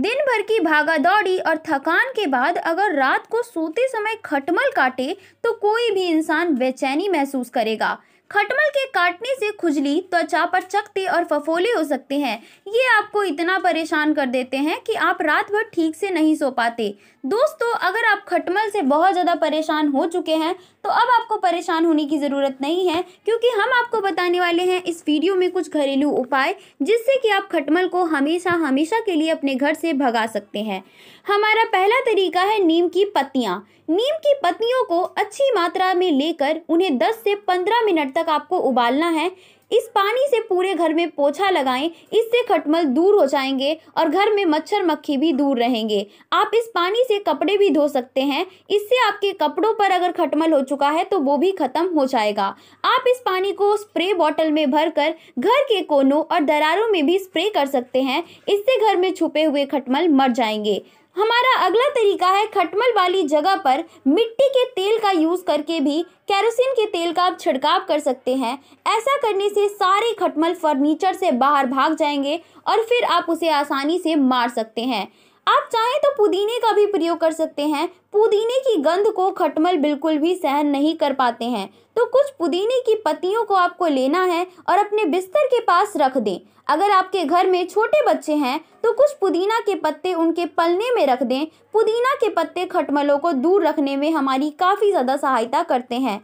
दिन भर की भागा दौड़ी और थकान के बाद अगर रात को सोते समय खटमल काटे तो कोई भी इंसान बेचैनी महसूस करेगा खटमल के काटने से खुजली त्वचा पर चकते और फफोले हो सकते हैं ये आपको इतना परेशान कर देते हैं कि आप रात भर ठीक से नहीं सो पाते दोस्तों अगर आप खटमल से बहुत ज़्यादा परेशान हो चुके हैं तो अब आपको परेशान होने की ज़रूरत नहीं है क्योंकि हम आपको बताने वाले हैं इस वीडियो में कुछ घरेलू उपाय जिससे कि आप खटमल को हमेशा हमेशा के लिए अपने घर से भगा सकते हैं हमारा पहला तरीका है नीम की पत्तियाँ नीम की पत्तियों को अच्छी मात्रा में लेकर उन्हें दस से पंद्रह मिनट तक आपको उबालना है इस पानी से पूरे घर में पोछा लगाएं इससे खटमल दूर हो जाएंगे और घर में मच्छर मक्खी भी दूर रहेंगे आप इस पानी से कपड़े भी धो सकते हैं इससे आपके कपड़ों पर अगर खटमल हो चुका है तो वो भी खत्म हो जाएगा आप इस पानी को स्प्रे बॉटल में भरकर घर के कोनों और दरारों में भी स्प्रे कर सकते हैं इससे घर में छुपे हुए खटमल मर जाएंगे हमारा अगला तरीका है खटमल वाली जगह पर मिट्टी के तेल का यूज़ करके भी कैरोसिन के तेल का आप छिड़काव कर सकते हैं ऐसा करने से सारे खटमल फर्नीचर से बाहर भाग जाएंगे और फिर आप उसे आसानी से मार सकते हैं आप चाहें तो पुदीने का भी प्रयोग कर सकते हैं पुदीने की गंध को खटमल बिल्कुल भी सहन नहीं कर पाते हैं तो कुछ पुदीने की पत्तियों को आपको लेना है और अपने बिस्तर के पास रख दें अगर आपके घर में छोटे बच्चे हैं तो कुछ पुदीना के पत्ते उनके पलने में रख दें पुदीना के पत्ते खटमलों को दूर रखने में हमारी काफ़ी ज़्यादा सहायता करते हैं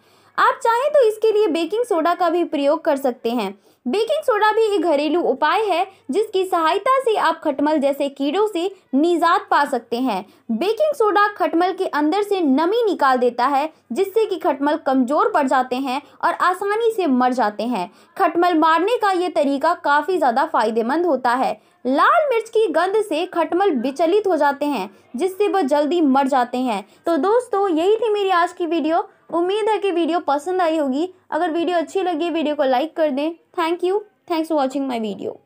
आप चाहें तो इसके लिए बेकिंग सोडा का भी प्रयोग कर सकते हैं बेकिंग सोडा भी एक घरेलू उपाय है जिसकी सहायता से आप खटमल जैसे कीड़ों से निजात पा सकते हैं बेकिंग सोडा खटमल के अंदर से नमी निकाल देता है जिससे कि खटमल कमज़ोर पड़ जाते हैं और आसानी से मर जाते हैं खटमल मारने का ये तरीका काफ़ी ज़्यादा फायदेमंद होता है लाल मिर्च की गंध से खटमल विचलित हो जाते हैं जिससे वह जल्दी मर जाते हैं तो दोस्तों यही थी मेरी आज की वीडियो उम्मीद है कि वीडियो पसंद आई होगी अगर वीडियो अच्छी लगी वीडियो को लाइक कर दें Thank you. Thanks for watching my video.